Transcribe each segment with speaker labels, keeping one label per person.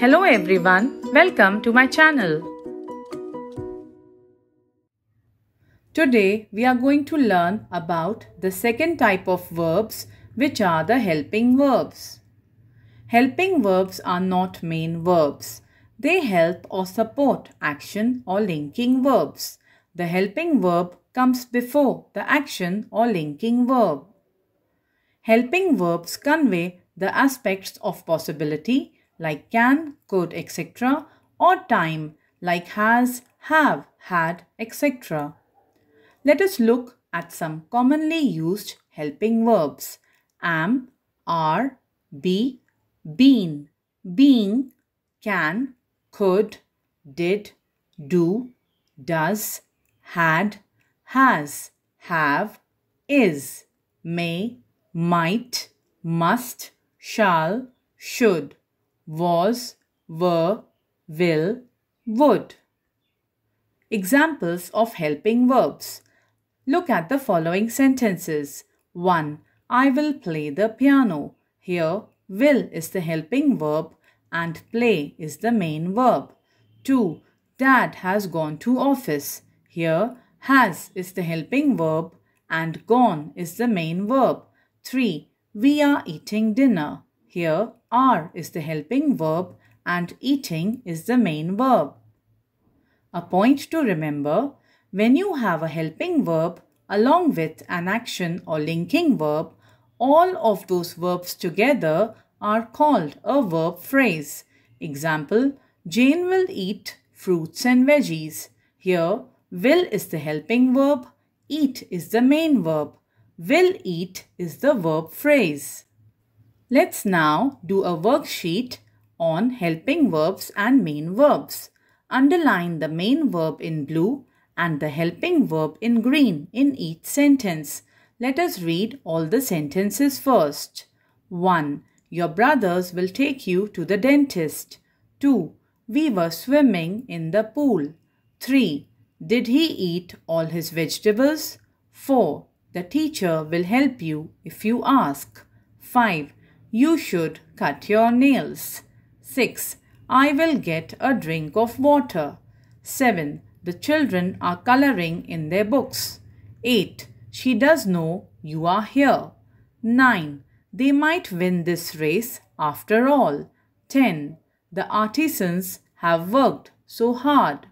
Speaker 1: Hello everyone, welcome to my channel. Today we are going to learn about the second type of verbs which are the helping verbs. Helping verbs are not main verbs. They help or support action or linking verbs. The helping verb comes before the action or linking verb. Helping verbs convey the aspects of possibility like can, could, etc. or time like has, have, had, etc. Let us look at some commonly used helping verbs am, are, be, been, being, can, could, did, do, does, had, has, have, is, may, might, must, shall, should was, were, will, would. Examples of helping verbs. Look at the following sentences. 1. I will play the piano. Here, will is the helping verb and play is the main verb. 2. Dad has gone to office. Here, has is the helping verb and gone is the main verb. 3. We are eating dinner. Here, are is the helping verb and eating is the main verb. A point to remember when you have a helping verb along with an action or linking verb, all of those verbs together are called a verb phrase. Example, Jane will eat fruits and veggies. Here, will is the helping verb, eat is the main verb, will eat is the verb phrase. Let's now do a worksheet on helping verbs and main verbs. Underline the main verb in blue and the helping verb in green in each sentence. Let us read all the sentences first. 1. Your brothers will take you to the dentist. 2. We were swimming in the pool. 3. Did he eat all his vegetables? 4. The teacher will help you if you ask. 5. You should cut your nails. 6. I will get a drink of water. 7. The children are coloring in their books. 8. She does know you are here. 9. They might win this race after all. 10. The artisans have worked so hard.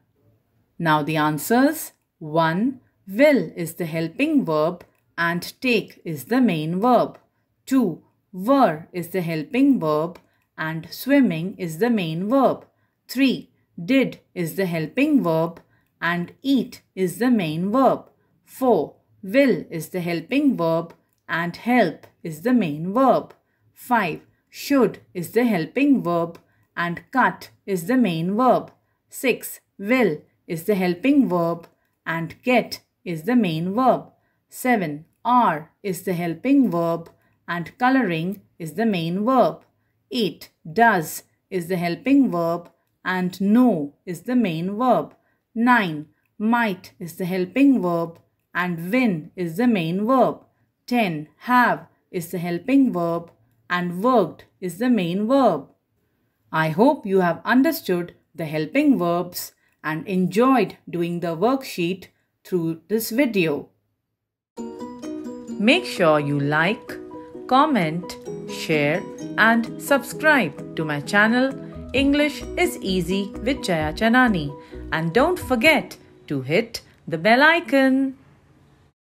Speaker 1: Now the answers 1. Will is the helping verb and take is the main verb. 2. Were is the helping verb and swimming is the main verb. 3. Did is the helping verb and eat is the main verb. 4. Will is the helping verb and help is the main verb. 5. Should is the helping verb and cut is the main verb. 6. Will is the helping verb and get is the main verb. 7. Are is the helping verb and coloring is the main verb. It, does is the helping verb and know is the main verb. 9. Might is the helping verb and win is the main verb. 10. Have is the helping verb and worked is the main verb. I hope you have understood the helping verbs and enjoyed doing the worksheet through this video. Make sure you like, comment, share and subscribe to my channel English is Easy with Jaya Chanani. And don't forget to hit the bell icon.